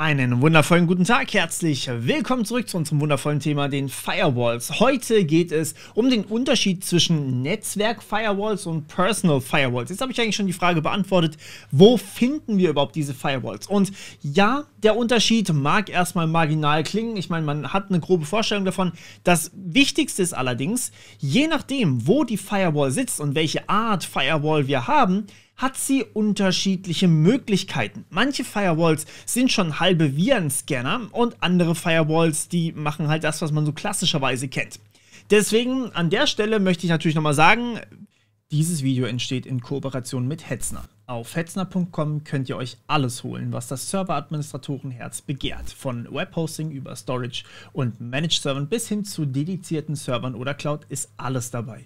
Einen wundervollen guten Tag, herzlich willkommen zurück zu unserem wundervollen Thema, den Firewalls. Heute geht es um den Unterschied zwischen Netzwerk-Firewalls und Personal-Firewalls. Jetzt habe ich eigentlich schon die Frage beantwortet, wo finden wir überhaupt diese Firewalls? Und ja, der Unterschied mag erstmal marginal klingen. Ich meine, man hat eine grobe Vorstellung davon. Das Wichtigste ist allerdings, je nachdem, wo die Firewall sitzt und welche Art Firewall wir haben, hat sie unterschiedliche Möglichkeiten. Manche Firewalls sind schon halbe Virenscanner und andere Firewalls, die machen halt das, was man so klassischerweise kennt. Deswegen an der Stelle möchte ich natürlich nochmal sagen, dieses Video entsteht in Kooperation mit Hetzner. Auf hetzner.com könnt ihr euch alles holen, was das Serveradministratorenherz begehrt. Von Webhosting über Storage und Managed Servern bis hin zu dedizierten Servern oder Cloud ist alles dabei.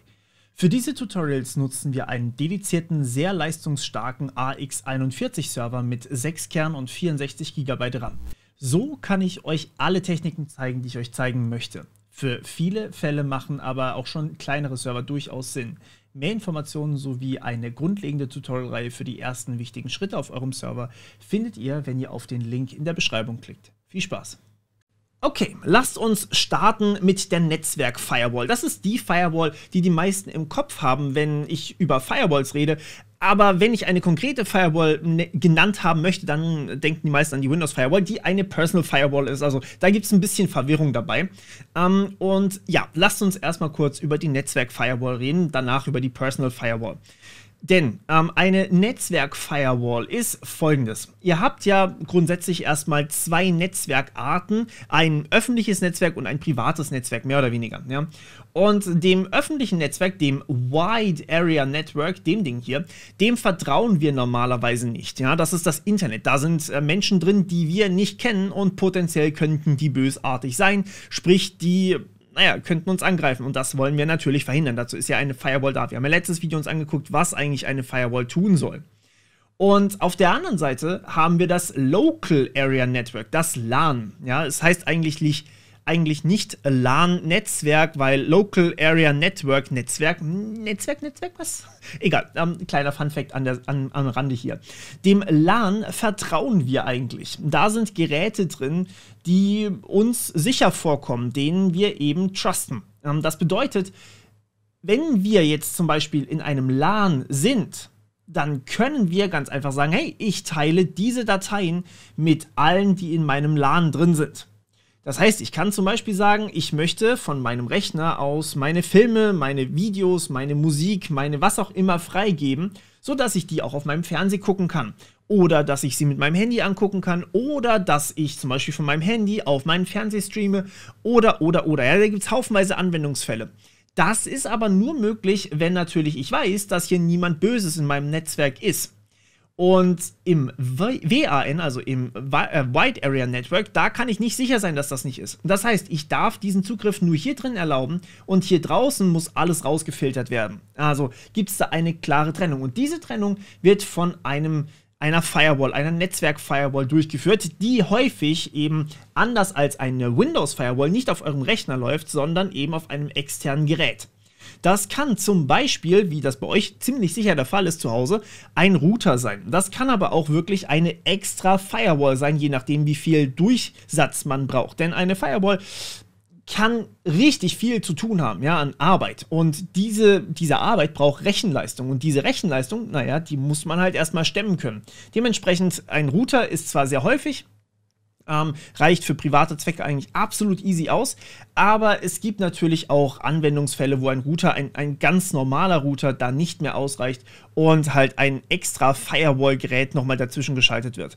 Für diese Tutorials nutzen wir einen dedizierten, sehr leistungsstarken AX41-Server mit 6 Kern und 64 GB RAM. So kann ich euch alle Techniken zeigen, die ich euch zeigen möchte. Für viele Fälle machen aber auch schon kleinere Server durchaus Sinn. Mehr Informationen sowie eine grundlegende Tutorialreihe für die ersten wichtigen Schritte auf eurem Server findet ihr, wenn ihr auf den Link in der Beschreibung klickt. Viel Spaß! Okay, lasst uns starten mit der Netzwerk-Firewall. Das ist die Firewall, die die meisten im Kopf haben, wenn ich über Firewalls rede. Aber wenn ich eine konkrete Firewall ne, genannt haben möchte, dann denken die meisten an die Windows Firewall, die eine Personal Firewall ist. Also da gibt es ein bisschen Verwirrung dabei. Ähm, und ja, lasst uns erstmal kurz über die Netzwerk-Firewall reden, danach über die Personal Firewall. Denn ähm, eine Netzwerk-Firewall ist folgendes. Ihr habt ja grundsätzlich erstmal zwei Netzwerkarten, ein öffentliches Netzwerk und ein privates Netzwerk, mehr oder weniger. Ja? Und dem öffentlichen Netzwerk, dem Wide Area Network, dem Ding hier, dem vertrauen wir normalerweise nicht. Ja? Das ist das Internet. Da sind äh, Menschen drin, die wir nicht kennen und potenziell könnten die bösartig sein. Sprich, die naja, könnten uns angreifen. Und das wollen wir natürlich verhindern. Dazu ist ja eine Firewall da. Wir haben ja letztes Video uns angeguckt, was eigentlich eine Firewall tun soll. Und auf der anderen Seite haben wir das Local Area Network, das LAN. Ja, es heißt eigentlich nicht eigentlich nicht LAN-Netzwerk, weil Local Area Network Netzwerk, hm, Netzwerk, Netzwerk, was? Egal, ähm, kleiner Funfact an der, an, am Rande hier. Dem LAN vertrauen wir eigentlich. Da sind Geräte drin, die uns sicher vorkommen, denen wir eben trusten. Ähm, das bedeutet, wenn wir jetzt zum Beispiel in einem LAN sind, dann können wir ganz einfach sagen, hey, ich teile diese Dateien mit allen, die in meinem LAN drin sind. Das heißt, ich kann zum Beispiel sagen, ich möchte von meinem Rechner aus meine Filme, meine Videos, meine Musik, meine was auch immer freigeben, sodass ich die auch auf meinem Fernseher gucken kann. Oder dass ich sie mit meinem Handy angucken kann. Oder dass ich zum Beispiel von meinem Handy auf meinen Fernseher streame. Oder, oder, oder. Ja, da gibt es haufenweise Anwendungsfälle. Das ist aber nur möglich, wenn natürlich ich weiß, dass hier niemand Böses in meinem Netzwerk ist. Und im WAN, also im äh, Wide Area Network, da kann ich nicht sicher sein, dass das nicht ist. Das heißt, ich darf diesen Zugriff nur hier drin erlauben und hier draußen muss alles rausgefiltert werden. Also gibt es da eine klare Trennung. Und diese Trennung wird von einem einer Firewall, einer Netzwerk-Firewall durchgeführt, die häufig eben anders als eine Windows-Firewall nicht auf eurem Rechner läuft, sondern eben auf einem externen Gerät. Das kann zum Beispiel, wie das bei euch ziemlich sicher der Fall ist zu Hause, ein Router sein. Das kann aber auch wirklich eine extra Firewall sein, je nachdem, wie viel Durchsatz man braucht. Denn eine Firewall kann richtig viel zu tun haben, ja, an Arbeit. Und diese, diese Arbeit braucht Rechenleistung. Und diese Rechenleistung, naja, die muss man halt erstmal stemmen können. Dementsprechend, ein Router ist zwar sehr häufig, ähm, reicht für private Zwecke eigentlich absolut easy aus. Aber es gibt natürlich auch Anwendungsfälle, wo ein Router, ein, ein ganz normaler Router, da nicht mehr ausreicht und halt ein extra Firewall-Gerät nochmal dazwischen geschaltet wird.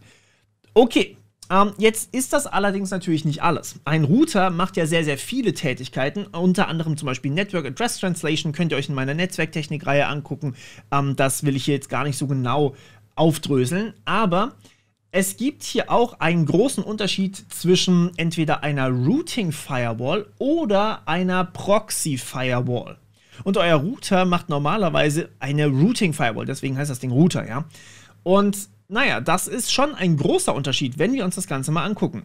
Okay, ähm, jetzt ist das allerdings natürlich nicht alles. Ein Router macht ja sehr, sehr viele Tätigkeiten, unter anderem zum Beispiel Network Address Translation, könnt ihr euch in meiner Netzwerktechnik-Reihe angucken. Ähm, das will ich hier jetzt gar nicht so genau aufdröseln, aber es gibt hier auch einen großen Unterschied zwischen entweder einer Routing Firewall oder einer Proxy Firewall. Und euer Router macht normalerweise eine Routing Firewall, deswegen heißt das Ding Router, ja. Und naja, das ist schon ein großer Unterschied, wenn wir uns das Ganze mal angucken.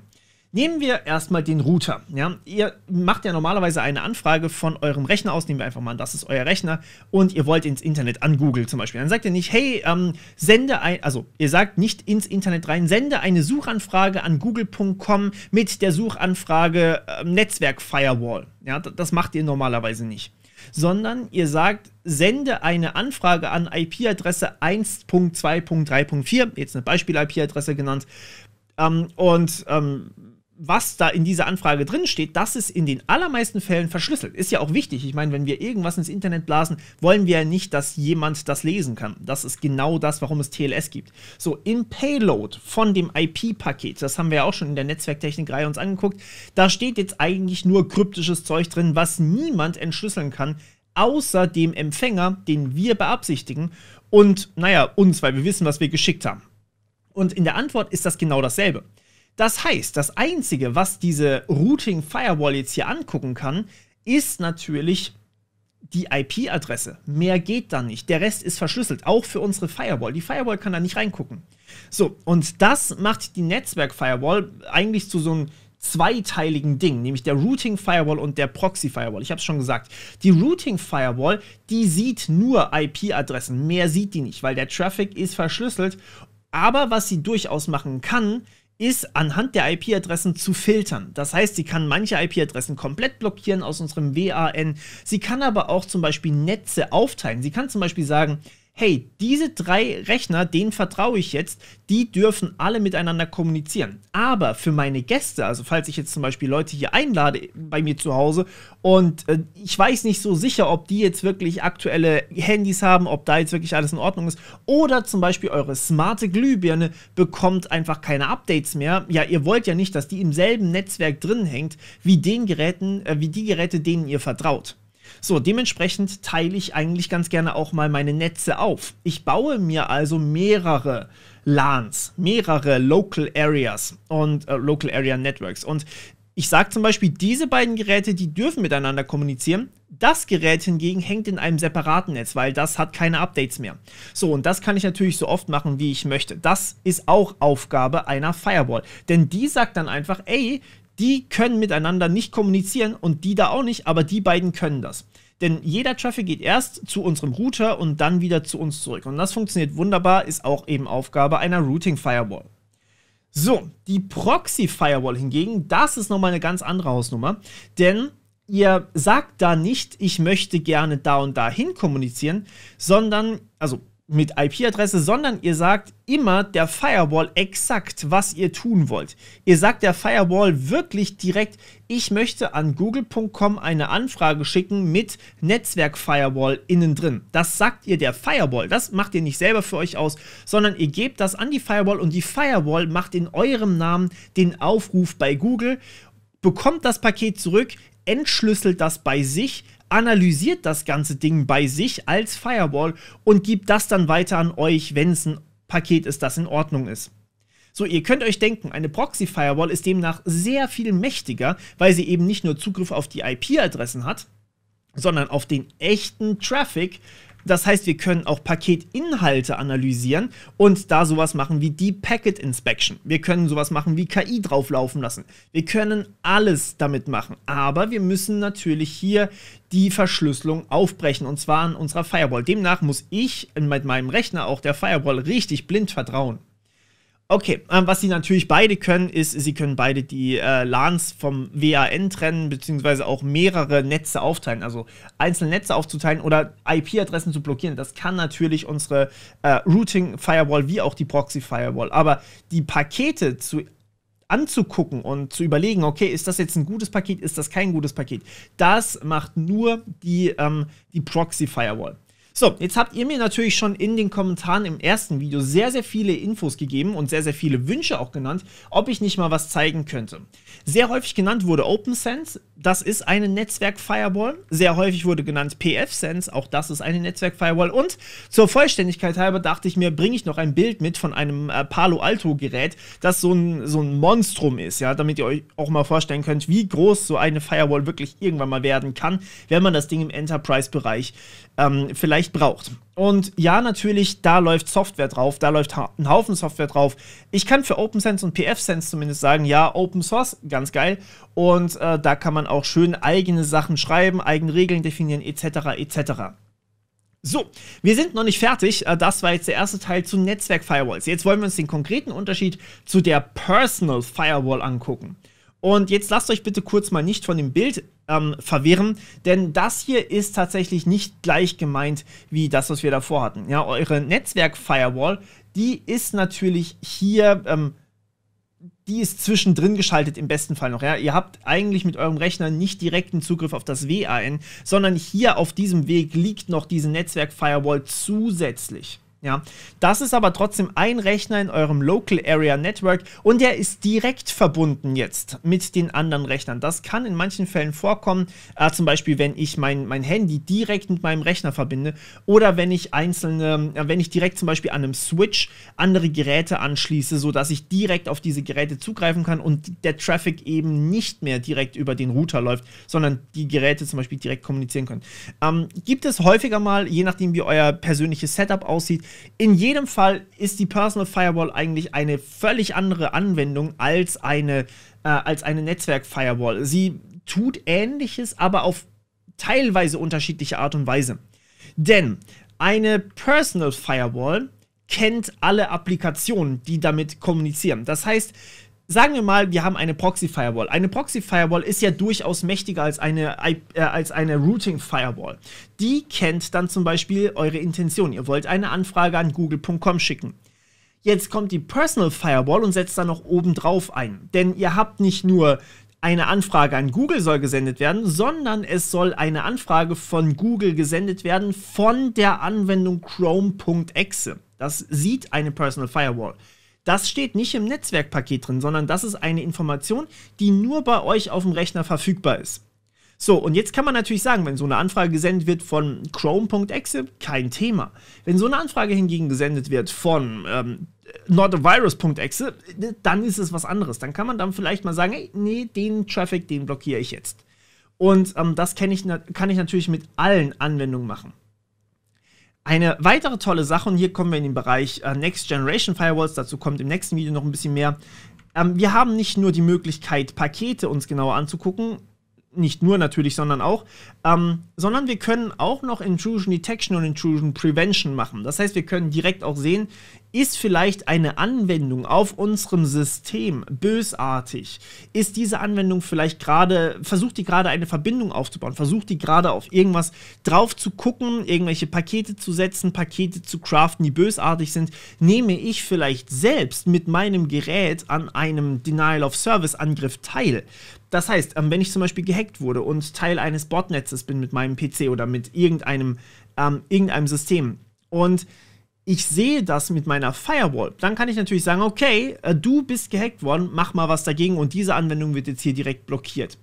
Nehmen wir erstmal den Router. Ja? Ihr macht ja normalerweise eine Anfrage von eurem Rechner aus. Nehmen wir einfach mal an, das ist euer Rechner und ihr wollt ins Internet an Google zum Beispiel. Dann sagt ihr nicht, hey, ähm, sende ein, also ihr sagt nicht ins Internet rein, sende eine Suchanfrage an google.com mit der Suchanfrage äh, Netzwerk Firewall. Ja, das macht ihr normalerweise nicht. Sondern ihr sagt, sende eine Anfrage an IP-Adresse 1.2.3.4, jetzt eine Beispiel-IP-Adresse genannt, ähm, und ähm, was da in dieser Anfrage drin steht, das ist in den allermeisten Fällen verschlüsselt. Ist ja auch wichtig. Ich meine, wenn wir irgendwas ins Internet blasen, wollen wir ja nicht, dass jemand das lesen kann. Das ist genau das, warum es TLS gibt. So, im Payload von dem IP-Paket, das haben wir ja auch schon in der Netzwerktechnik-Reihe uns angeguckt, da steht jetzt eigentlich nur kryptisches Zeug drin, was niemand entschlüsseln kann, außer dem Empfänger, den wir beabsichtigen und, naja, uns, weil wir wissen, was wir geschickt haben. Und in der Antwort ist das genau dasselbe. Das heißt, das Einzige, was diese Routing Firewall jetzt hier angucken kann, ist natürlich die IP-Adresse. Mehr geht da nicht. Der Rest ist verschlüsselt, auch für unsere Firewall. Die Firewall kann da nicht reingucken. So, und das macht die Netzwerk-Firewall eigentlich zu so einem zweiteiligen Ding, nämlich der Routing Firewall und der Proxy Firewall. Ich habe es schon gesagt. Die Routing Firewall, die sieht nur IP-Adressen, mehr sieht die nicht, weil der Traffic ist verschlüsselt. Aber was sie durchaus machen kann, ist anhand der IP-Adressen zu filtern. Das heißt, sie kann manche IP-Adressen komplett blockieren aus unserem WAN. Sie kann aber auch zum Beispiel Netze aufteilen. Sie kann zum Beispiel sagen, hey, diese drei Rechner, denen vertraue ich jetzt, die dürfen alle miteinander kommunizieren. Aber für meine Gäste, also falls ich jetzt zum Beispiel Leute hier einlade bei mir zu Hause und äh, ich weiß nicht so sicher, ob die jetzt wirklich aktuelle Handys haben, ob da jetzt wirklich alles in Ordnung ist, oder zum Beispiel eure smarte Glühbirne bekommt einfach keine Updates mehr. Ja, ihr wollt ja nicht, dass die im selben Netzwerk drin hängt, wie den Geräten, äh, wie die Geräte, denen ihr vertraut. So, dementsprechend teile ich eigentlich ganz gerne auch mal meine Netze auf. Ich baue mir also mehrere LANs, mehrere Local Areas und äh, Local Area Networks. Und ich sage zum Beispiel, diese beiden Geräte, die dürfen miteinander kommunizieren. Das Gerät hingegen hängt in einem separaten Netz, weil das hat keine Updates mehr. So, und das kann ich natürlich so oft machen, wie ich möchte. Das ist auch Aufgabe einer Firewall. Denn die sagt dann einfach, ey, die können miteinander nicht kommunizieren und die da auch nicht, aber die beiden können das. Denn jeder Traffic geht erst zu unserem Router und dann wieder zu uns zurück. Und das funktioniert wunderbar, ist auch eben Aufgabe einer Routing Firewall. So, die Proxy Firewall hingegen, das ist nochmal eine ganz andere Hausnummer, denn ihr sagt da nicht, ich möchte gerne da und dahin kommunizieren, sondern, also mit IP-Adresse, sondern ihr sagt immer der Firewall exakt, was ihr tun wollt. Ihr sagt der Firewall wirklich direkt, ich möchte an google.com eine Anfrage schicken mit Netzwerk-Firewall innen drin. Das sagt ihr der Firewall. Das macht ihr nicht selber für euch aus, sondern ihr gebt das an die Firewall und die Firewall macht in eurem Namen den Aufruf bei Google, bekommt das Paket zurück, entschlüsselt das bei sich, analysiert das ganze Ding bei sich als Firewall und gibt das dann weiter an euch, wenn es ein Paket ist, das in Ordnung ist. So, ihr könnt euch denken, eine Proxy-Firewall ist demnach sehr viel mächtiger, weil sie eben nicht nur Zugriff auf die IP-Adressen hat, sondern auf den echten Traffic, das heißt, wir können auch Paketinhalte analysieren und da sowas machen wie Deep Packet Inspection. Wir können sowas machen wie KI drauflaufen lassen. Wir können alles damit machen. Aber wir müssen natürlich hier die Verschlüsselung aufbrechen und zwar an unserer Firewall. Demnach muss ich mit meinem Rechner auch der Firewall richtig blind vertrauen. Okay, ähm, was sie natürlich beide können, ist, sie können beide die äh, LANs vom WAN trennen, beziehungsweise auch mehrere Netze aufteilen, also einzelne Netze aufzuteilen oder IP-Adressen zu blockieren. Das kann natürlich unsere äh, Routing-Firewall wie auch die Proxy-Firewall. Aber die Pakete zu anzugucken und zu überlegen, okay, ist das jetzt ein gutes Paket, ist das kein gutes Paket, das macht nur die, ähm, die Proxy-Firewall. So, jetzt habt ihr mir natürlich schon in den Kommentaren im ersten Video sehr, sehr viele Infos gegeben und sehr, sehr viele Wünsche auch genannt, ob ich nicht mal was zeigen könnte. Sehr häufig genannt wurde OpenSense, das ist eine Netzwerk-Firewall. Sehr häufig wurde genannt PFSense, auch das ist eine Netzwerk-Firewall. Und zur Vollständigkeit halber dachte ich mir, bringe ich noch ein Bild mit von einem äh, Palo Alto-Gerät, das so ein, so ein Monstrum ist, ja, damit ihr euch auch mal vorstellen könnt, wie groß so eine Firewall wirklich irgendwann mal werden kann, wenn man das Ding im Enterprise-Bereich ähm, vielleicht vielleicht braucht. Und ja, natürlich, da läuft Software drauf, da läuft ein Haufen Software drauf. Ich kann für OpenSense und PFSense zumindest sagen, ja, Open Source, ganz geil. Und äh, da kann man auch schön eigene Sachen schreiben, eigene Regeln definieren, etc., etc. So, wir sind noch nicht fertig. Äh, das war jetzt der erste Teil zu Netzwerk-Firewalls. Jetzt wollen wir uns den konkreten Unterschied zu der Personal Firewall angucken. Und jetzt lasst euch bitte kurz mal nicht von dem Bild ähm, verwirren, denn das hier ist tatsächlich nicht gleich gemeint wie das, was wir davor hatten. Ja, eure Netzwerk-Firewall, die ist natürlich hier, ähm, die ist zwischendrin geschaltet im besten Fall noch. Ja? Ihr habt eigentlich mit eurem Rechner nicht direkten Zugriff auf das WAN, sondern hier auf diesem Weg liegt noch diese Netzwerk-Firewall zusätzlich. Ja, das ist aber trotzdem ein Rechner in eurem Local Area Network und der ist direkt verbunden jetzt mit den anderen Rechnern. Das kann in manchen Fällen vorkommen, äh, zum Beispiel wenn ich mein, mein Handy direkt mit meinem Rechner verbinde oder wenn ich einzelne, äh, wenn ich direkt zum Beispiel an einem Switch andere Geräte anschließe, sodass ich direkt auf diese Geräte zugreifen kann und der Traffic eben nicht mehr direkt über den Router läuft, sondern die Geräte zum Beispiel direkt kommunizieren können. Ähm, gibt es häufiger mal, je nachdem wie euer persönliches Setup aussieht, in jedem Fall ist die Personal Firewall eigentlich eine völlig andere Anwendung als eine, äh, eine Netzwerk-Firewall. Sie tut Ähnliches, aber auf teilweise unterschiedliche Art und Weise. Denn eine Personal Firewall kennt alle Applikationen, die damit kommunizieren. Das heißt, sagen wir mal, wir haben eine Proxy-Firewall. Eine Proxy-Firewall ist ja durchaus mächtiger als eine, äh, eine Routing-Firewall. Die kennt dann zum Beispiel eure Intention. Ihr wollt eine Anfrage an google.com schicken. Jetzt kommt die Personal Firewall und setzt da noch oben drauf ein. Denn ihr habt nicht nur eine Anfrage an Google soll gesendet werden, sondern es soll eine Anfrage von Google gesendet werden von der Anwendung Chrome.exe. Das sieht eine Personal Firewall. Das steht nicht im Netzwerkpaket drin, sondern das ist eine Information, die nur bei euch auf dem Rechner verfügbar ist. So, und jetzt kann man natürlich sagen, wenn so eine Anfrage gesendet wird von Chrome.exe, kein Thema. Wenn so eine Anfrage hingegen gesendet wird von ähm, notavirus.exe, dann ist es was anderes. Dann kann man dann vielleicht mal sagen, hey, nee, den Traffic, den blockiere ich jetzt. Und ähm, das ich, kann ich natürlich mit allen Anwendungen machen. Eine weitere tolle Sache, und hier kommen wir in den Bereich äh, Next Generation Firewalls, dazu kommt im nächsten Video noch ein bisschen mehr. Ähm, wir haben nicht nur die Möglichkeit, Pakete uns genauer anzugucken, nicht nur natürlich, sondern auch, ähm, sondern wir können auch noch Intrusion Detection und Intrusion Prevention machen. Das heißt, wir können direkt auch sehen, ist vielleicht eine Anwendung auf unserem System bösartig? Ist diese Anwendung vielleicht gerade, versucht die gerade eine Verbindung aufzubauen? Versucht die gerade auf irgendwas drauf zu gucken, irgendwelche Pakete zu setzen, Pakete zu craften, die bösartig sind? Nehme ich vielleicht selbst mit meinem Gerät an einem Denial of Service Angriff teil? Das heißt, ähm, wenn ich zum Beispiel gehackt wurde und Teil eines Botnetzes bin mit meinem PC oder mit irgendeinem, ähm, irgendeinem System und ich sehe das mit meiner Firewall, dann kann ich natürlich sagen, okay, äh, du bist gehackt worden, mach mal was dagegen und diese Anwendung wird jetzt hier direkt blockiert.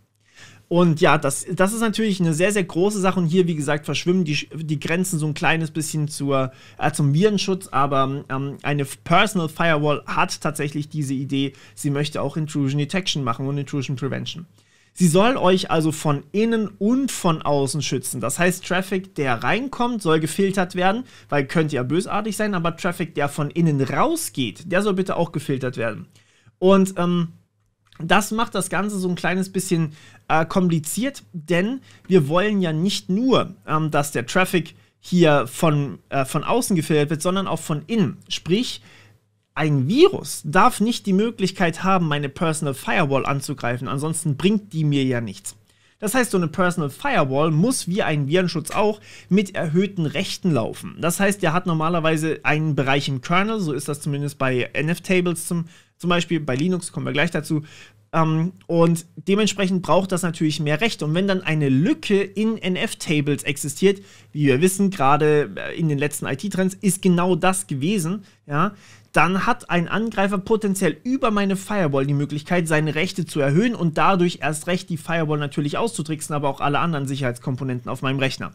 Und ja, das, das ist natürlich eine sehr, sehr große Sache. Und hier, wie gesagt, verschwimmen die, die Grenzen so ein kleines bisschen zur, äh, zum Virenschutz. Aber ähm, eine Personal Firewall hat tatsächlich diese Idee. Sie möchte auch Intrusion Detection machen und Intrusion Prevention. Sie soll euch also von innen und von außen schützen. Das heißt, Traffic, der reinkommt, soll gefiltert werden, weil könnte ja bösartig sein, aber Traffic, der von innen rausgeht, der soll bitte auch gefiltert werden. Und ähm, das macht das Ganze so ein kleines bisschen äh, kompliziert, denn wir wollen ja nicht nur, ähm, dass der Traffic hier von, äh, von außen gefiltert wird, sondern auch von innen. Sprich, ein Virus darf nicht die Möglichkeit haben, meine Personal Firewall anzugreifen, ansonsten bringt die mir ja nichts. Das heißt, so eine Personal Firewall muss wie ein Virenschutz auch mit erhöhten Rechten laufen. Das heißt, der hat normalerweise einen Bereich im Kernel, so ist das zumindest bei NF-Tables zum, zum Beispiel, bei Linux kommen wir gleich dazu. Ähm, und dementsprechend braucht das natürlich mehr Rechte. Und wenn dann eine Lücke in NF-Tables existiert, wie wir wissen, gerade äh, in den letzten IT-Trends ist genau das gewesen, ja, dann hat ein Angreifer potenziell über meine Firewall die Möglichkeit, seine Rechte zu erhöhen und dadurch erst recht die Firewall natürlich auszutricksen, aber auch alle anderen Sicherheitskomponenten auf meinem Rechner.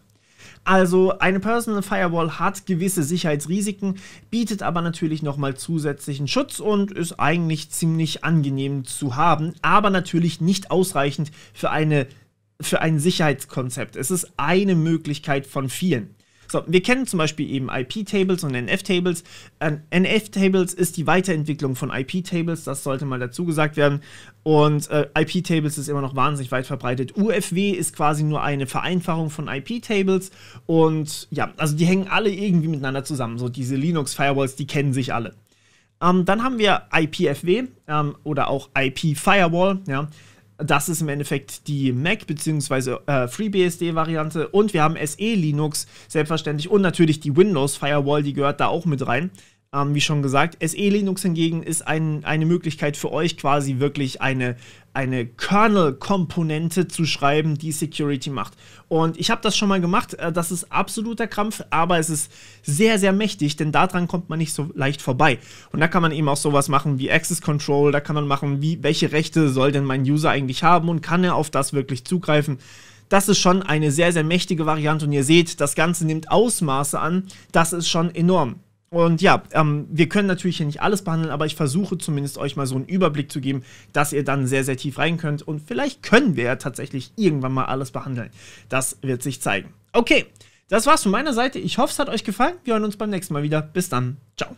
Also eine Personal Firewall hat gewisse Sicherheitsrisiken, bietet aber natürlich nochmal zusätzlichen Schutz und ist eigentlich ziemlich angenehm zu haben, aber natürlich nicht ausreichend für eine für ein Sicherheitskonzept. Es ist eine Möglichkeit von vielen. So, wir kennen zum Beispiel eben IP-Tables und NF-Tables. NF-Tables ist die Weiterentwicklung von IP-Tables, das sollte mal dazu gesagt werden. Und äh, IP-Tables ist immer noch wahnsinnig weit verbreitet. UFW ist quasi nur eine Vereinfachung von IP-Tables. Und ja, also die hängen alle irgendwie miteinander zusammen. So diese Linux-Firewalls, die kennen sich alle. Ähm, dann haben wir IPFW ähm, oder auch IP-Firewall. Ja. Das ist im Endeffekt die Mac- bzw. Äh, FreeBSD-Variante. Und wir haben SE Linux, selbstverständlich. Und natürlich die Windows-Firewall, die gehört da auch mit rein. Ähm, wie schon gesagt, SE Linux hingegen ist ein, eine Möglichkeit für euch quasi wirklich eine, eine Kernel-Komponente zu schreiben, die Security macht. Und ich habe das schon mal gemacht. Äh, das ist absoluter Krampf, aber es ist sehr, sehr mächtig, denn daran kommt man nicht so leicht vorbei. Und da kann man eben auch sowas machen wie Access Control, da kann man machen, wie, welche Rechte soll denn mein User eigentlich haben und kann er auf das wirklich zugreifen das ist schon eine sehr, sehr mächtige Variante und ihr seht, das Ganze nimmt Ausmaße an, das ist schon enorm. Und ja, ähm, wir können natürlich hier nicht alles behandeln, aber ich versuche zumindest euch mal so einen Überblick zu geben, dass ihr dann sehr, sehr tief rein könnt. Und vielleicht können wir ja tatsächlich irgendwann mal alles behandeln. Das wird sich zeigen. Okay, das war's von meiner Seite. Ich hoffe, es hat euch gefallen. Wir hören uns beim nächsten Mal wieder. Bis dann. Ciao.